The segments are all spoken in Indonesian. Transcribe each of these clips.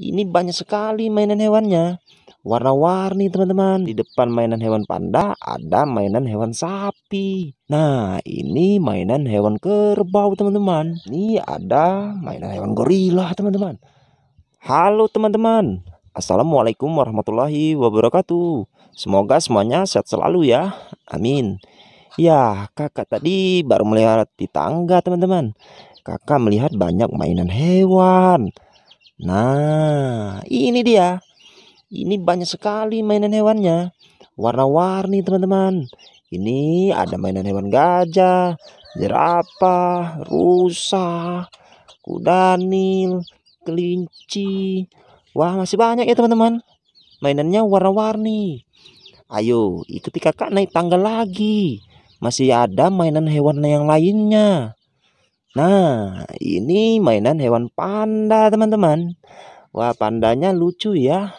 Ini banyak sekali mainan hewannya. Warna-warni teman-teman. Di depan mainan hewan panda ada mainan hewan sapi. Nah ini mainan hewan kerbau teman-teman. Ini ada mainan hewan gorila teman-teman. Halo teman-teman. Assalamualaikum warahmatullahi wabarakatuh. Semoga semuanya sehat selalu ya. Amin. Ya, kakak tadi baru melihat di tangga, teman-teman. Kakak melihat banyak mainan hewan. Nah, ini dia. Ini banyak sekali mainan hewannya. Warna-warni, teman-teman. Ini ada mainan hewan gajah, jerapah, rusa, kuda nil, kelinci. Wah, masih banyak ya, teman-teman. Mainannya warna-warni. Ayo, ikuti kakak naik tangga lagi. Masih ada mainan hewan yang lainnya. Nah, ini mainan hewan panda, teman-teman. Wah, pandanya lucu ya.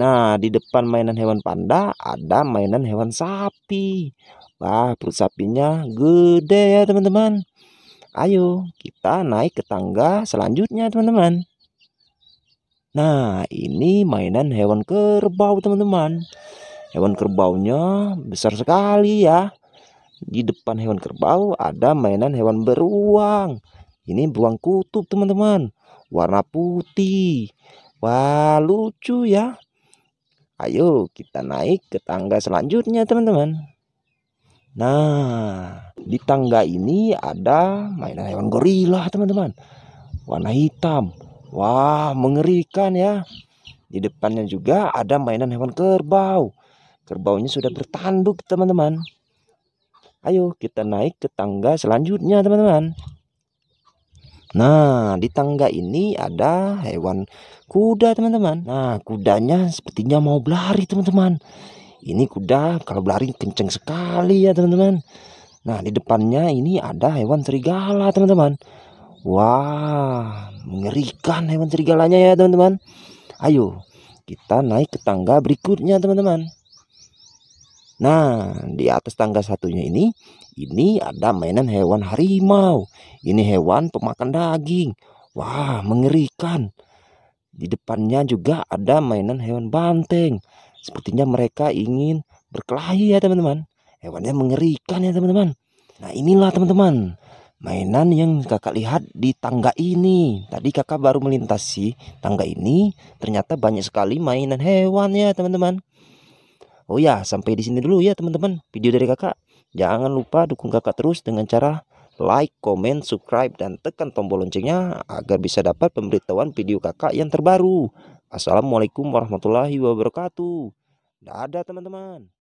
Nah, di depan mainan hewan panda ada mainan hewan sapi. Wah, perut sapinya gede ya, teman-teman. Ayo, kita naik ke tangga selanjutnya, teman-teman. Nah, ini mainan hewan kerbau, teman-teman. Hewan kerbaunya besar sekali ya. Di depan hewan kerbau ada mainan hewan beruang. Ini beruang kutub teman-teman. Warna putih. Wah lucu ya. Ayo kita naik ke tangga selanjutnya teman-teman. Nah di tangga ini ada mainan hewan gorila teman-teman. Warna hitam. Wah mengerikan ya. Di depannya juga ada mainan hewan kerbau. Kerbaunya sudah bertanduk, teman-teman. Ayo kita naik ke tangga selanjutnya teman-teman. Nah, di tangga ini ada hewan kuda, teman-teman. Nah, kudanya sepertinya mau berlari, teman-teman. Ini kuda kalau berlari kenceng sekali ya, teman-teman. Nah, di depannya ini ada hewan serigala, teman-teman. Wah, mengerikan hewan serigalanya ya, teman-teman. Ayo, kita naik ke tangga berikutnya, teman-teman. Nah, di atas tangga satunya ini, ini ada mainan hewan harimau. Ini hewan pemakan daging. Wah, mengerikan. Di depannya juga ada mainan hewan banteng. Sepertinya mereka ingin berkelahi ya teman-teman. Hewannya mengerikan ya teman-teman. Nah inilah teman-teman mainan yang kakak lihat di tangga ini. Tadi kakak baru melintasi tangga ini ternyata banyak sekali mainan hewan ya teman-teman. Oh ya, sampai di sini dulu ya teman-teman video dari kakak. Jangan lupa dukung kakak terus dengan cara like, comment, subscribe, dan tekan tombol loncengnya agar bisa dapat pemberitahuan video kakak yang terbaru. Assalamualaikum warahmatullahi wabarakatuh. Dadah teman-teman.